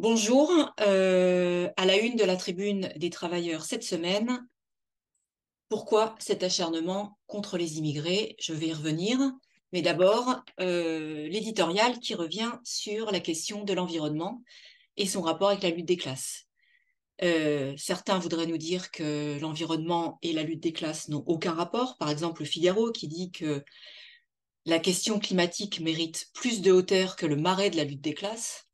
Bonjour, euh, à la une de la tribune des travailleurs cette semaine, pourquoi cet acharnement contre les immigrés Je vais y revenir, mais d'abord euh, l'éditorial qui revient sur la question de l'environnement et son rapport avec la lutte des classes. Euh, certains voudraient nous dire que l'environnement et la lutte des classes n'ont aucun rapport, par exemple Figaro qui dit que la question climatique mérite plus de hauteur que le marais de la lutte des classes.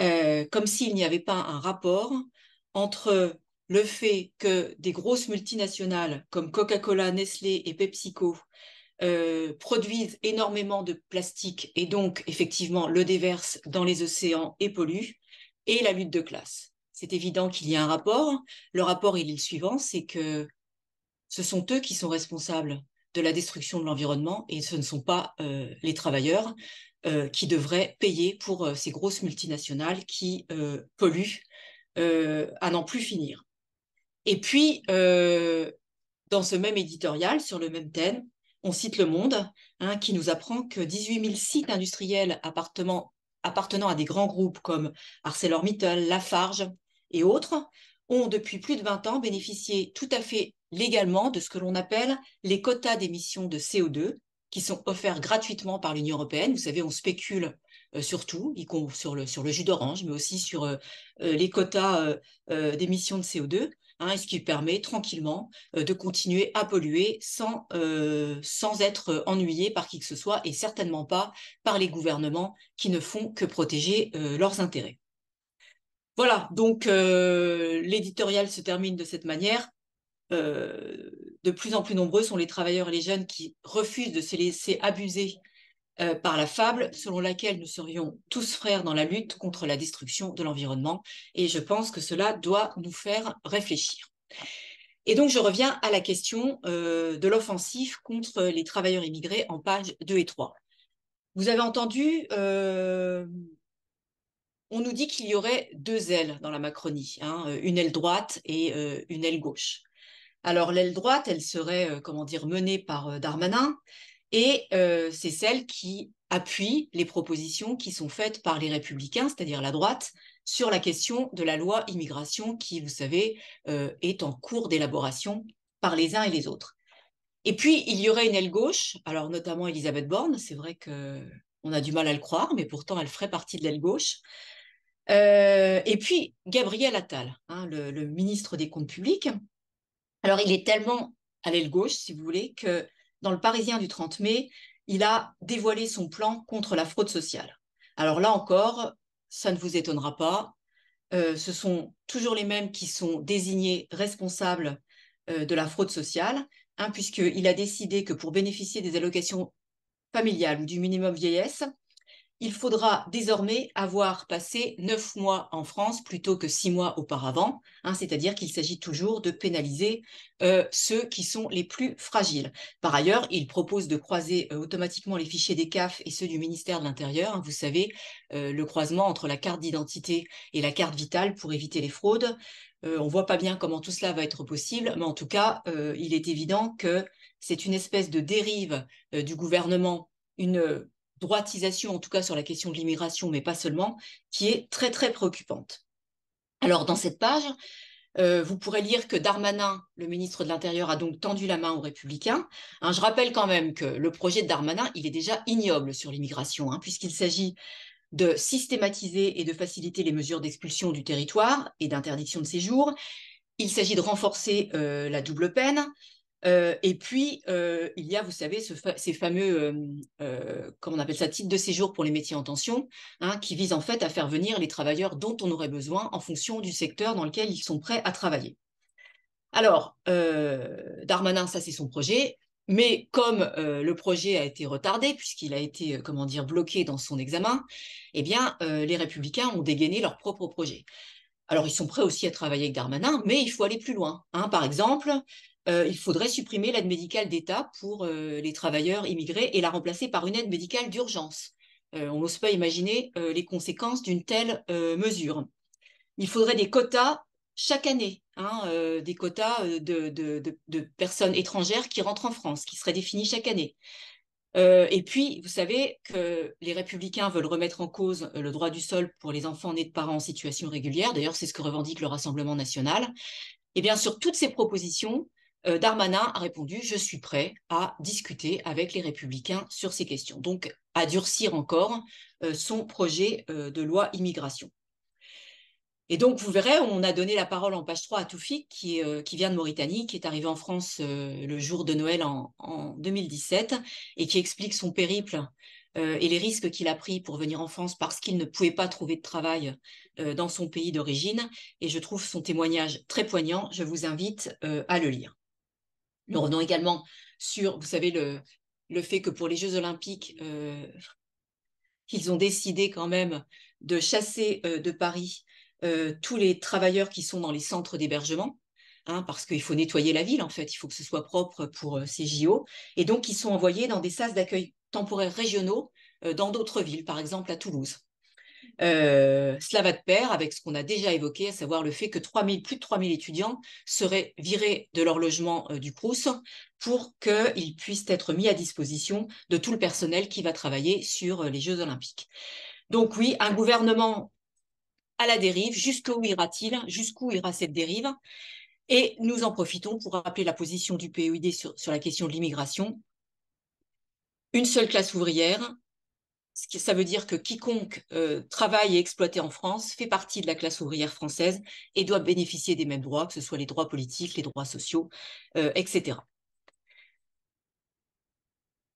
Euh, comme s'il n'y avait pas un rapport entre le fait que des grosses multinationales comme Coca-Cola, Nestlé et PepsiCo euh, produisent énormément de plastique et donc effectivement le déversent dans les océans et polluent, et la lutte de classe. C'est évident qu'il y a un rapport. Le rapport, il est le suivant, c'est que ce sont eux qui sont responsables de la destruction de l'environnement et ce ne sont pas euh, les travailleurs euh, qui devraient payer pour euh, ces grosses multinationales qui polluent à n'en plus finir. Et puis, dans ce même éditorial, sur le même thème, on cite Le Monde, hein, qui nous apprend que 18 000 sites industriels appartenant à des grands groupes comme ArcelorMittal, Lafarge et autres ont depuis plus de 20 ans bénéficié tout à fait légalement de ce que l'on appelle les quotas d'émissions de CO2 qui sont offerts gratuitement par l'Union européenne. Vous savez, on spécule euh, surtout, tout, y sur le, sur le jus d'orange, mais aussi sur euh, euh, les quotas d'émissions de CO2, hein, ce qui permet tranquillement de continuer à polluer sans, sans être ennuyé par qui que ce soit et certainement pas par les gouvernements qui ne font que protéger leurs intérêts. Voilà, donc euh, l'éditorial se termine de cette manière. Euh, de plus en plus nombreux sont les travailleurs et les jeunes qui refusent de se laisser abuser euh, par la fable selon laquelle nous serions tous frères dans la lutte contre la destruction de l'environnement. Et je pense que cela doit nous faire réfléchir. Et donc, je reviens à la question de l'offensive contre les travailleurs immigrés en page 2 et 3. Vous avez entendu on nous dit qu'il y aurait deux ailes dans la Macronie, hein, euh, une aile droite et euh, une aile gauche. Alors l'aile droite, elle serait euh, comment dire menée par Darmanin et c'est celle qui appuie les propositions qui sont faites par les républicains, c'est-à-dire la droite, sur la question de la loi immigration qui, vous savez, est en cours d'élaboration par les uns et les autres. Et puis il y aurait une aile gauche, alors notamment Elisabeth Borne, c'est vrai qu'on a du mal à le croire, mais pourtant elle ferait partie de l'aile gauche. Euh, et puis Gabriel Attal, hein, le, ministre des Comptes publics. Alors il est tellement à l'aile gauche, si vous voulez, que dans le Parisien du 30 mai, il a dévoilé son plan contre la fraude sociale. Alors là encore, ça ne vous étonnera pas. Euh, ce sont toujours les mêmes qui sont désignés responsables euh, de la fraude sociale, hein, puisqu'il a décidé que pour bénéficier des allocations familiales du minimum vieillesse, il faudra désormais avoir passé neuf mois en France plutôt que six mois auparavant, hein, c'est-à-dire qu'il s'agit toujours de pénaliser euh, ceux qui sont les plus fragiles. Par ailleurs, il propose de croiser euh, automatiquement les fichiers des CAF et ceux du ministère de l'Intérieur, hein, vous savez, euh, le croisement entre la carte d'identité et la carte vitale pour éviter les fraudes. on ne voit pas bien comment tout cela va être possible, mais en tout cas, il est évident que c'est une espèce de dérive du gouvernement une droitisation, en tout cas sur la question de l'immigration, mais pas seulement, qui est très très préoccupante. Alors dans cette page, euh, vous pourrez lire que Darmanin, le ministre de l'Intérieur, a donc tendu la main aux républicains. Hein, je rappelle quand même que le projet de Darmanin, il est déjà ignoble sur l'immigration, hein, puisqu'il s'agit de systématiser et de faciliter les mesures d'expulsion du territoire et d'interdiction de séjour. Il s'agit de renforcer euh, la double peine, et puis, il y a, vous savez, ces fameux, comment on appelle ça, titre de séjour pour les métiers en tension, hein, qui visent en fait à faire venir les travailleurs dont on aurait besoin en fonction du secteur dans lequel ils sont prêts à travailler. Alors, Darmanin, ça c'est son projet, mais comme le projet a été retardé, puisqu'il a été, comment dire, bloqué dans son examen, eh bien, les républicains ont dégainé leur propre projet. Alors, ils sont prêts aussi à travailler avec Darmanin, mais il faut aller plus loin. Hein. Par exemple, euh, il faudrait supprimer l'aide médicale d'État pour euh, les travailleurs immigrés et la remplacer par une aide médicale d'urgence. Euh, on n'ose pas imaginer les conséquences d'une telle mesure. Il faudrait des quotas chaque année, hein, des quotas de, personnes étrangères qui rentrent en France, qui seraient définis chaque année. et puis, vous savez que les républicains veulent remettre en cause le droit du sol pour les enfants nés de parents en situation régulière. D'ailleurs, c'est ce que revendique le Rassemblement national. Et eh bien, sur toutes ces propositions, euh, Darmanin a répondu Je suis prêt à discuter avec les républicains sur ces questions. Donc, à durcir encore euh, son projet euh, de loi immigration. Et donc, vous verrez, on a donné la parole en page 3 à Toufik, qui, qui vient de Mauritanie, qui est arrivé en France le jour de Noël en 2017 et qui explique son périple et les risques qu'il a pris pour venir en France parce qu'il ne pouvait pas trouver de travail dans son pays d'origine. Et je trouve son témoignage très poignant. Je vous invite à le lire. Nous revenons également sur, vous savez, le, le fait que pour les Jeux olympiques, euh, ils ont décidé quand même de chasser euh, de Paris euh, tous les travailleurs qui sont dans les centres d'hébergement, hein, parce qu'il faut nettoyer la ville, en fait, il faut que ce soit propre pour ces JO, et donc ils sont envoyés dans des sas d'accueil temporaires régionaux dans d'autres villes, par exemple à Toulouse. Euh, cela va de pair avec ce qu'on a déjà évoqué, à savoir le fait que 3000, plus de 3000 étudiants seraient virés de leur logement euh, du Crous pour qu'ils puissent être mis à disposition de tout le personnel qui va travailler sur euh, les Jeux olympiques. Donc oui, un gouvernement à la dérive, jusqu'où ira-t-il Jusqu'où ira cette dérive Et nous en profitons pour rappeler la position du POID e sur la question de l'immigration. Une seule classe ouvrière, ça veut dire que quiconque euh, travaille et exploité en France fait partie de la classe ouvrière française et doit bénéficier des mêmes droits, que ce soit les droits politiques, les droits sociaux, euh, etc.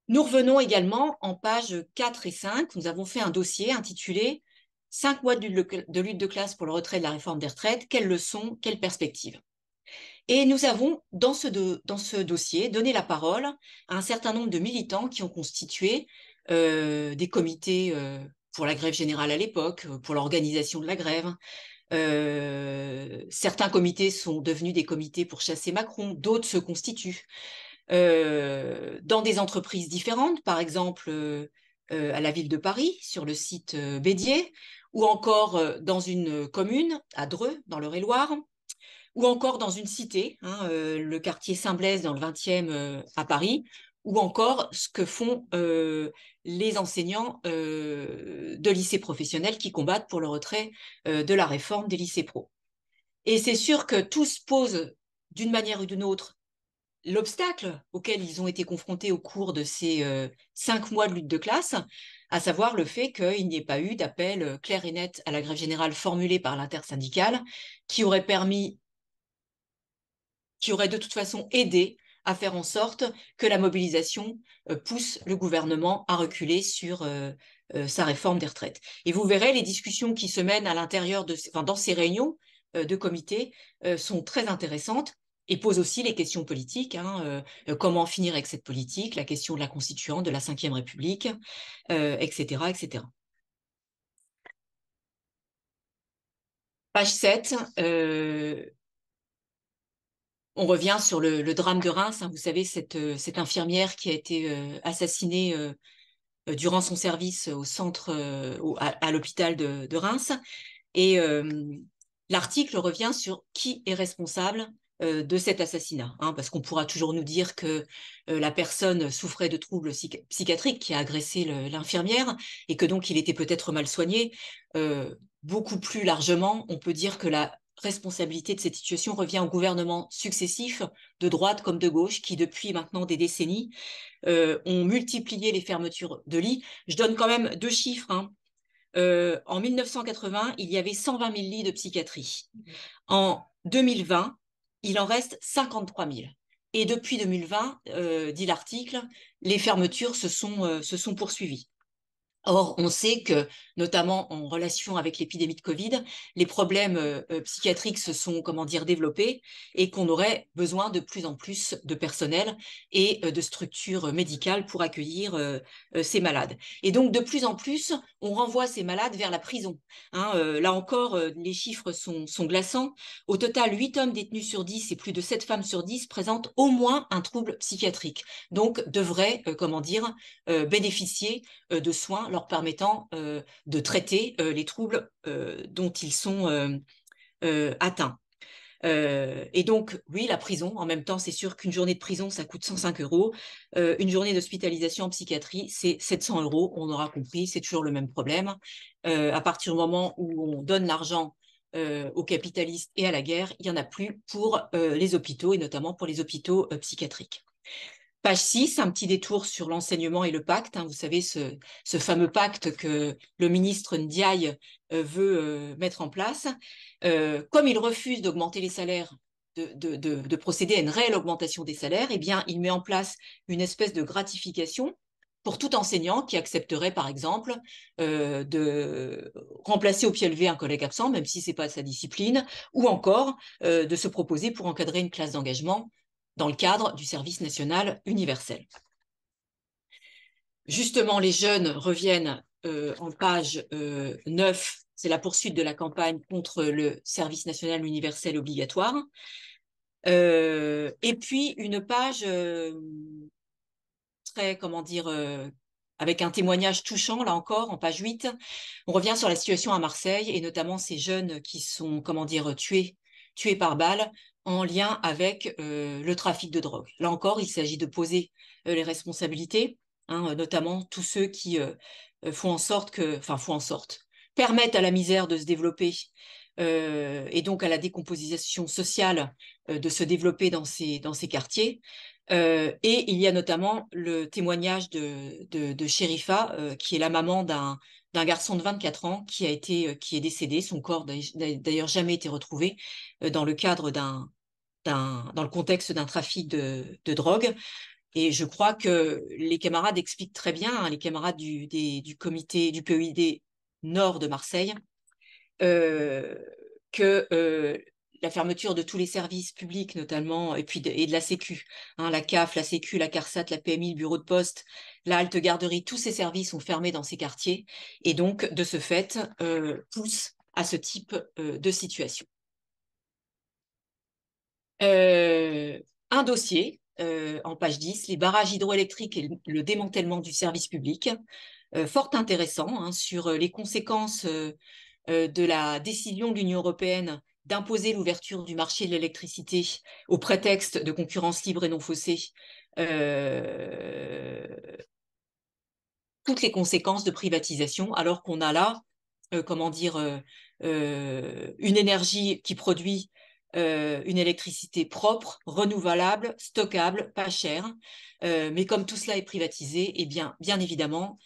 Nous revenons également en pages 4 et 5. Nous avons fait un dossier intitulé 5 mois de lutte de classe pour le retrait de la réforme des retraites, quelles leçons, quelles perspectives et nous avons, dans ce, dans ce, dossier, donné la parole à un certain nombre de militants qui ont constitué euh, des comités euh, pour la grève générale à l'époque, euh, pour l'organisation de la grève. certains comités sont devenus des comités pour chasser Macron, d'autres se constituent dans des entreprises différentes, par exemple à la ville de Paris, sur le site Bédier, ou encore dans une commune, à Dreux, dans le loire ou encore dans une cité, hein, le quartier Saint-Blaise dans le 20e à Paris, ou encore ce que font euh, les enseignants euh, de lycées professionnels qui combattent pour le retrait euh, de la réforme des lycées pro. Et c'est sûr que tous posent d'une manière ou d'une autre l'obstacle auquel ils ont été confrontés au cours de ces cinq mois de lutte de classe, à savoir le fait qu'il n'y ait pas eu d'appel clair et net à la grève générale formulée par l'intersyndicale qui aurait permis qui aurait de toute façon aidé à faire en sorte que la mobilisation euh, pousse le gouvernement à reculer sur euh, euh, sa réforme des retraites. Et vous verrez les discussions qui se mènent à l'intérieur de, dans ces réunions de comité sont très intéressantes et posent aussi les questions politiques. Hein, comment finir avec cette politique La question de la constituante, de la Ve République, etc., etc. Page 7, on revient sur le, drame de Reims. Hein, vous savez, euh, cette, infirmière qui a été euh, assassinée euh, durant son service au centre, à, l'hôpital de, Reims. Et l'article revient sur qui est responsable de cet assassinat, hein, parce qu'on pourra toujours nous dire que la personne souffrait de troubles psychiatriques qui a agressé l'infirmière et que donc il était peut-être mal soigné. beaucoup plus largement, on peut dire que la responsabilité de cette situation revient aux gouvernements successifs, de droite comme de gauche, qui depuis maintenant des décennies euh, ont multiplié les fermetures de lits. Je donne quand même deux chiffres. Hein. Euh, en 1980, il y avait 120 000 lits de psychiatrie. Mmh. En 2020, il en reste 53 000. Et depuis 2020, euh, dit l'article, les fermetures se sont, se sont poursuivies. Or, on sait que, notamment en relation avec l'épidémie de Covid, les problèmes euh, euh, psychiatriques se sont, comment dire, développés et qu'on aurait besoin de plus en plus de personnel et euh, de structures médicales pour accueillir ces malades. Et donc, de plus en plus, on renvoie ces malades vers la prison. Hein, là encore, les chiffres sont, sont, glaçants. Au total, 8 hommes détenus sur 10 et plus de 7 femmes sur 10 présentent au moins un trouble psychiatrique. Donc, devraient, comment dire, bénéficier de soins leur permettant euh, de traiter euh, les troubles euh, dont ils sont atteints. et donc, oui, la prison, en même temps, c'est sûr qu'une journée de prison, ça coûte 105 euros. une journée d'hospitalisation en psychiatrie, c'est 700 euros. On aura compris, c'est toujours le même problème. à partir du moment où on donne l'argent aux capitalistes et à la guerre, il n'y en a plus pour les hôpitaux, et notamment pour les hôpitaux psychiatriques. Page 6, un petit détour sur l'enseignement et le pacte. Hein, vous savez, ce, fameux pacte que le ministre Ndiaye euh, veut euh, mettre en place. Euh, comme il refuse d'augmenter les salaires, de, procéder à une réelle augmentation des salaires, eh bien, il met en place une espèce de gratification pour tout enseignant qui accepterait, par exemple, de remplacer au pied levé un collègue absent, même si ce n'est pas sa discipline, ou encore de se proposer pour encadrer une classe d'engagement dans le cadre du service national universel. Justement, les jeunes reviennent euh, en page 9, euh, c'est la poursuite de la campagne contre le service national universel obligatoire. Euh, et puis une page très, comment dire, avec un témoignage touchant, là encore, en page 8. On revient sur la situation à Marseille et notamment ces jeunes qui sont, comment dire, tués, tués par balles, en lien avec euh, le trafic de drogue. Là encore, il s'agit de poser euh, les responsabilités, hein, euh, notamment tous ceux qui font en sorte que, enfin font en sorte, permettent à la misère de se développer et donc à la décomposition sociale de se développer dans ces, dans ces quartiers. et il y a notamment le témoignage de, de, Sherifa, qui est la maman d'un d'un garçon de 24 ans qui a été euh, qui est décédé. Son corps n'a d'ailleurs jamais été retrouvé euh, dans le cadre d'un dans le contexte d'un trafic de, drogue. Et je crois que les camarades expliquent très bien, hein, les camarades du, du comité du PEID Nord de Marseille, euh, que la fermeture de tous les services publics, notamment, et puis de, et de la Sécu. Hein, la CAF, la Sécu, la CARSAT, la PMI, le bureau de poste, la halte garderie, tous ces services sont fermés dans ces quartiers et donc, de ce fait, euh, poussent à ce type euh, de situation. Euh, un dossier en page 10, les barrages hydroélectriques et le, démantèlement du service public, fort intéressant hein, sur les conséquences de la décision de l'Union européenne d'imposer l'ouverture du marché de l'électricité au prétexte de concurrence libre et non faussée, euh, toutes les conséquences de privatisation, alors qu'on a là, euh, comment dire, euh, une énergie qui produit une électricité propre, renouvelable, stockable, pas chère. mais comme tout cela est privatisé, eh bien, bien évidemment,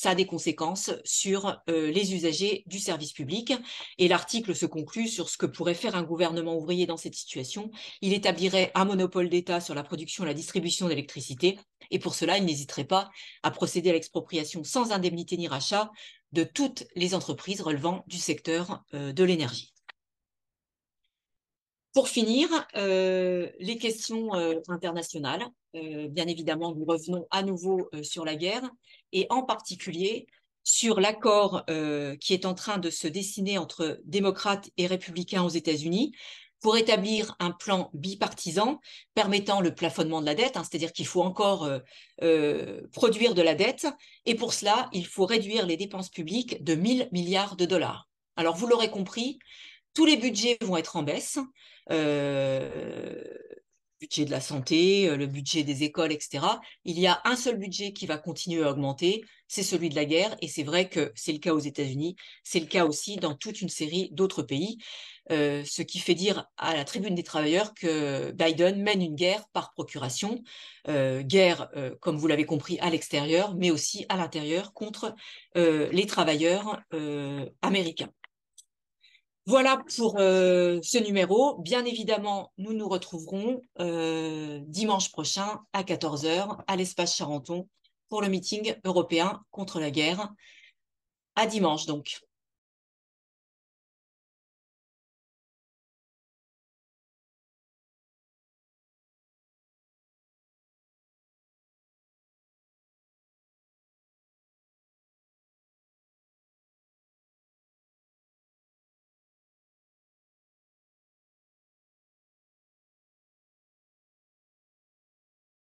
ça a des conséquences sur euh, les usagers du service public. Et l'article se conclut sur ce que pourrait faire un gouvernement ouvrier dans cette situation. Il établirait un monopole d'État sur la production et la distribution d'électricité, et pour cela, il n'hésiterait pas à procéder à l'expropriation sans indemnité ni rachat de toutes les entreprises relevant du secteur euh, de l'énergie. Pour finir, euh, les questions euh, internationales. Euh, bien évidemment, nous revenons à nouveau sur la guerre et en particulier sur l'accord qui est en train de se dessiner entre démocrates et républicains aux États-Unis pour établir un plan bipartisan permettant le plafonnement de la dette, hein, c'est-à-dire qu'il faut encore produire de la dette, et pour cela, il faut réduire les dépenses publiques de 1000 milliards de dollars. Alors, vous l'aurez compris, tous les budgets vont être en baisse. Euh, budget de la santé, euh, le budget des écoles, etc. Il y a un seul budget qui va continuer à augmenter, c'est celui de la guerre, et c'est vrai que c'est le cas aux États-Unis, c'est le cas aussi dans toute une série d'autres pays, euh, ce qui fait dire à la tribune des travailleurs que Biden mène une guerre par procuration, guerre, comme vous l'avez compris, à l'extérieur, mais aussi à l'intérieur contre les travailleurs américains. Voilà pour euh, ce numéro. Bien évidemment, nous nous retrouverons euh, dimanche prochain à 14h à l'espace Charenton pour le meeting européen contre la guerre. À dimanche donc.